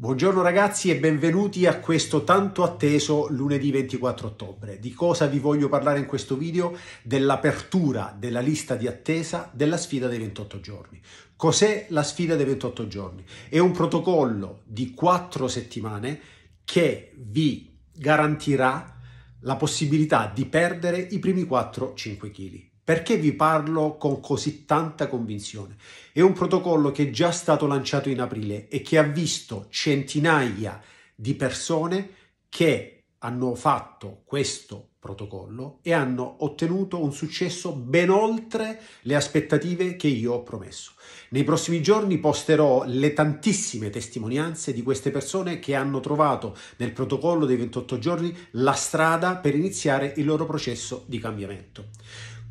Buongiorno ragazzi e benvenuti a questo tanto atteso lunedì 24 ottobre. Di cosa vi voglio parlare in questo video? Dell'apertura della lista di attesa della sfida dei 28 giorni. Cos'è la sfida dei 28 giorni? È un protocollo di 4 settimane che vi garantirà la possibilità di perdere i primi 4-5 kg. Perché vi parlo con così tanta convinzione? È un protocollo che è già stato lanciato in aprile e che ha visto centinaia di persone che hanno fatto questo protocollo e hanno ottenuto un successo ben oltre le aspettative che io ho promesso. Nei prossimi giorni posterò le tantissime testimonianze di queste persone che hanno trovato nel protocollo dei 28 giorni la strada per iniziare il loro processo di cambiamento.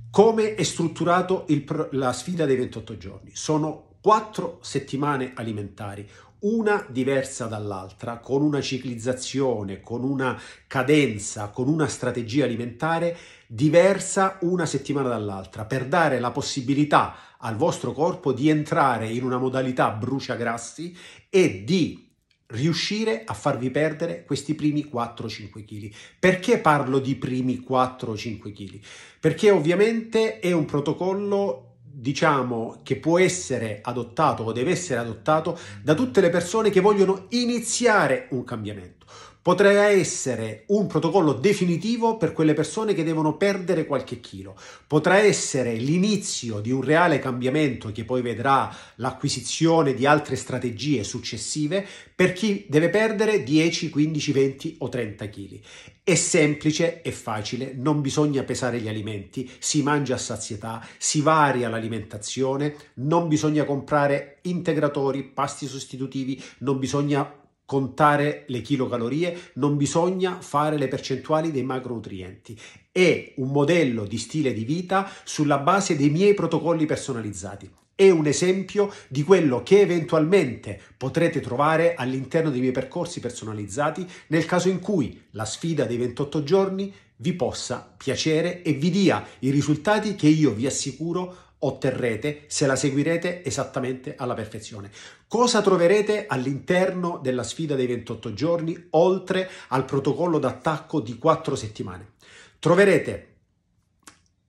Come è strutturato il, la sfida dei 28 giorni? Sono quattro settimane alimentari, una diversa dall'altra, con una ciclizzazione, con una cadenza, con una strategia alimentare diversa una settimana dall'altra, per dare la possibilità al vostro corpo di entrare in una modalità bruciagrassi e di riuscire a farvi perdere questi primi 4-5 kg. Perché parlo di primi 4-5 kg? Perché ovviamente è un protocollo diciamo che può essere adottato o deve essere adottato da tutte le persone che vogliono iniziare un cambiamento. Potrà essere un protocollo definitivo per quelle persone che devono perdere qualche chilo. Potrà essere l'inizio di un reale cambiamento che poi vedrà l'acquisizione di altre strategie successive per chi deve perdere 10, 15, 20 o 30 chili. È semplice, è facile, non bisogna pesare gli alimenti, si mangia a sazietà, si varia l'alimentazione, non bisogna comprare integratori, pasti sostitutivi, non bisogna contare le chilocalorie, non bisogna fare le percentuali dei macronutrienti. È un modello di stile di vita sulla base dei miei protocolli personalizzati. È un esempio di quello che eventualmente potrete trovare all'interno dei miei percorsi personalizzati nel caso in cui la sfida dei 28 giorni vi possa piacere e vi dia i risultati che io vi assicuro otterrete se la seguirete esattamente alla perfezione. Cosa troverete all'interno della sfida dei 28 giorni, oltre al protocollo d'attacco di 4 settimane? Troverete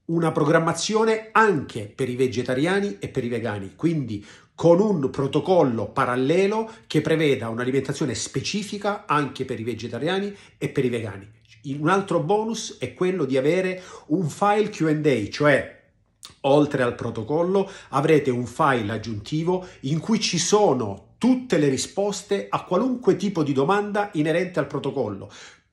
una programmazione anche per i vegetariani e per i vegani, quindi con un protocollo parallelo che preveda un'alimentazione specifica anche per i vegetariani e per i vegani. Un altro bonus è quello di avere un file QA, cioè Oltre al protocollo avrete un file aggiuntivo in cui ci sono tutte le risposte a qualunque tipo di domanda inerente al protocollo.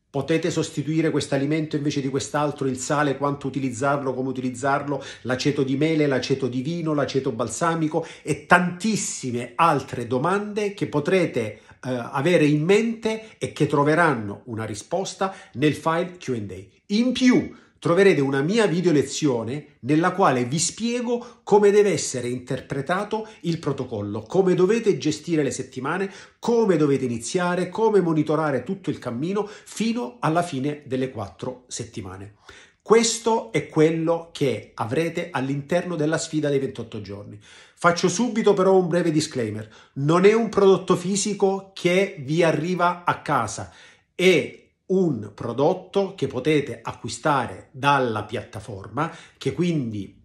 Potete sostituire questo alimento invece di quest'altro, il sale, quanto utilizzarlo, come utilizzarlo, l'aceto di mele, l'aceto di vino, l'aceto balsamico e tantissime altre domande che potrete eh, avere in mente e che troveranno una risposta nel file QA. In più, troverete una mia video lezione nella quale vi spiego come deve essere interpretato il protocollo, come dovete gestire le settimane, come dovete iniziare, come monitorare tutto il cammino fino alla fine delle quattro settimane. Questo è quello che avrete all'interno della sfida dei 28 giorni. Faccio subito però un breve disclaimer. Non è un prodotto fisico che vi arriva a casa, è un prodotto che potete acquistare dalla piattaforma, che quindi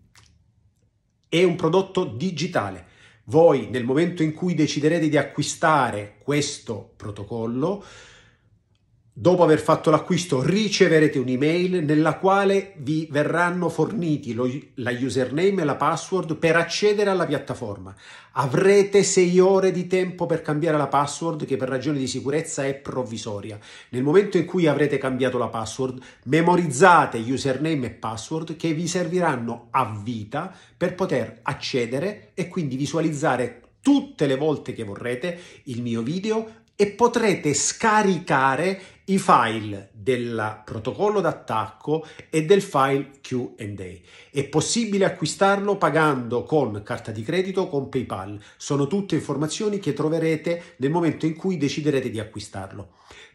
è un prodotto digitale. Voi nel momento in cui deciderete di acquistare questo protocollo, Dopo aver fatto l'acquisto riceverete un'email nella quale vi verranno forniti lo, la username e la password per accedere alla piattaforma. Avrete 6 ore di tempo per cambiare la password che per ragioni di sicurezza è provvisoria. Nel momento in cui avrete cambiato la password, memorizzate username e password che vi serviranno a vita per poter accedere e quindi visualizzare tutte le volte che vorrete il mio video e potrete scaricare i file del protocollo d'attacco e del file QA. È possibile acquistarlo pagando con carta di credito o con PayPal. Sono tutte informazioni che troverete nel momento in cui deciderete di acquistarlo.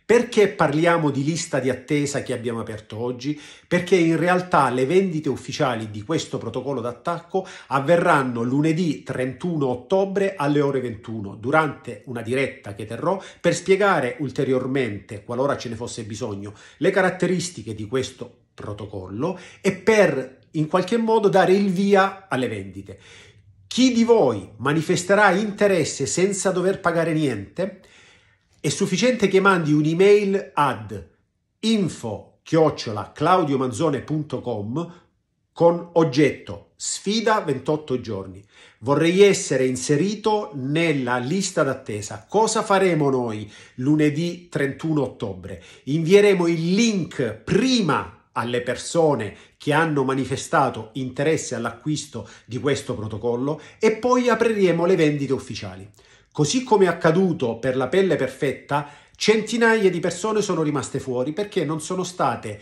Perché parliamo di lista di attesa che abbiamo aperto oggi? Perché in realtà le vendite ufficiali di questo protocollo d'attacco avverranno lunedì 31 ottobre alle ore 21 durante una diretta che terrò per spiegare ulteriormente, qualora ci ce ne fosse bisogno, le caratteristiche di questo protocollo e per in qualche modo dare il via alle vendite. Chi di voi manifesterà interesse senza dover pagare niente? È sufficiente che mandi un'email ad info chiocciola claudiomanzone.com con oggetto sfida 28 giorni. Vorrei essere inserito nella lista d'attesa. Cosa faremo noi lunedì 31 ottobre? Invieremo il link prima alle persone che hanno manifestato interesse all'acquisto di questo protocollo e poi apriremo le vendite ufficiali. Così come è accaduto per la pelle perfetta, centinaia di persone sono rimaste fuori perché non sono state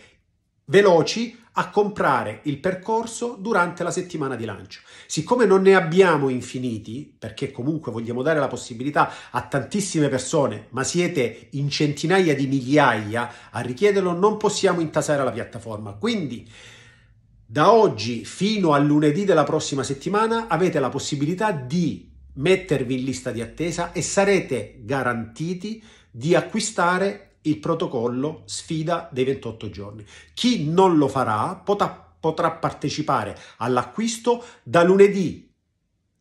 veloci a comprare il percorso durante la settimana di lancio. Siccome non ne abbiamo infiniti, perché comunque vogliamo dare la possibilità a tantissime persone, ma siete in centinaia di migliaia a richiederlo, non possiamo intasare la piattaforma. Quindi da oggi fino a lunedì della prossima settimana avete la possibilità di mettervi in lista di attesa e sarete garantiti di acquistare il protocollo sfida dei 28 giorni. Chi non lo farà potrà, potrà partecipare all'acquisto da lunedì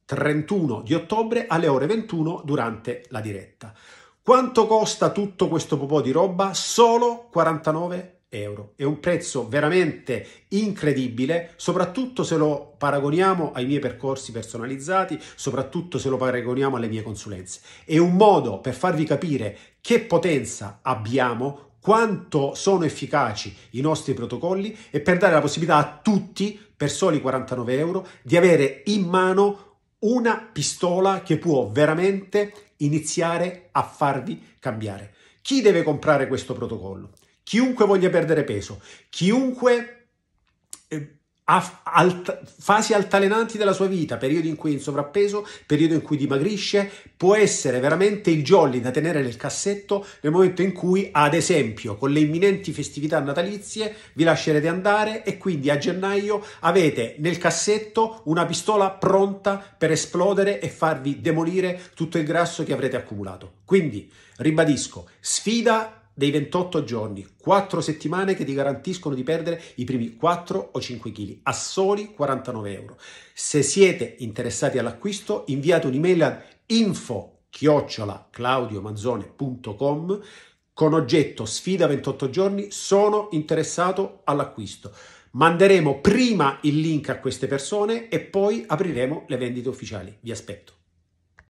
31 di ottobre alle ore 21 durante la diretta. Quanto costa tutto questo popò di roba? Solo 49 euro euro. È un prezzo veramente incredibile, soprattutto se lo paragoniamo ai miei percorsi personalizzati, soprattutto se lo paragoniamo alle mie consulenze. È un modo per farvi capire che potenza abbiamo, quanto sono efficaci i nostri protocolli e per dare la possibilità a tutti, per soli 49 euro, di avere in mano una pistola che può veramente iniziare a farvi cambiare. Chi deve comprare questo protocollo? Chiunque voglia perdere peso, chiunque eh, ha alt- fasi altalenanti della sua vita, periodi in cui è in sovrappeso, periodi in cui dimagrisce, può essere veramente il jolly da tenere nel cassetto nel momento in cui, ad esempio, con le imminenti festività natalizie vi lascerete andare e quindi a gennaio avete nel cassetto una pistola pronta per esplodere e farvi demolire tutto il grasso che avrete accumulato. Quindi, ribadisco, sfida dei 28 giorni, 4 settimane che ti garantiscono di perdere i primi 4 o 5 kg a soli 49 euro. Se siete interessati all'acquisto, inviate un'email a info chiocciola claudiomanzone.com con oggetto sfida 28 giorni sono interessato all'acquisto. Manderemo prima il link a queste persone e poi apriremo le vendite ufficiali. Vi aspetto.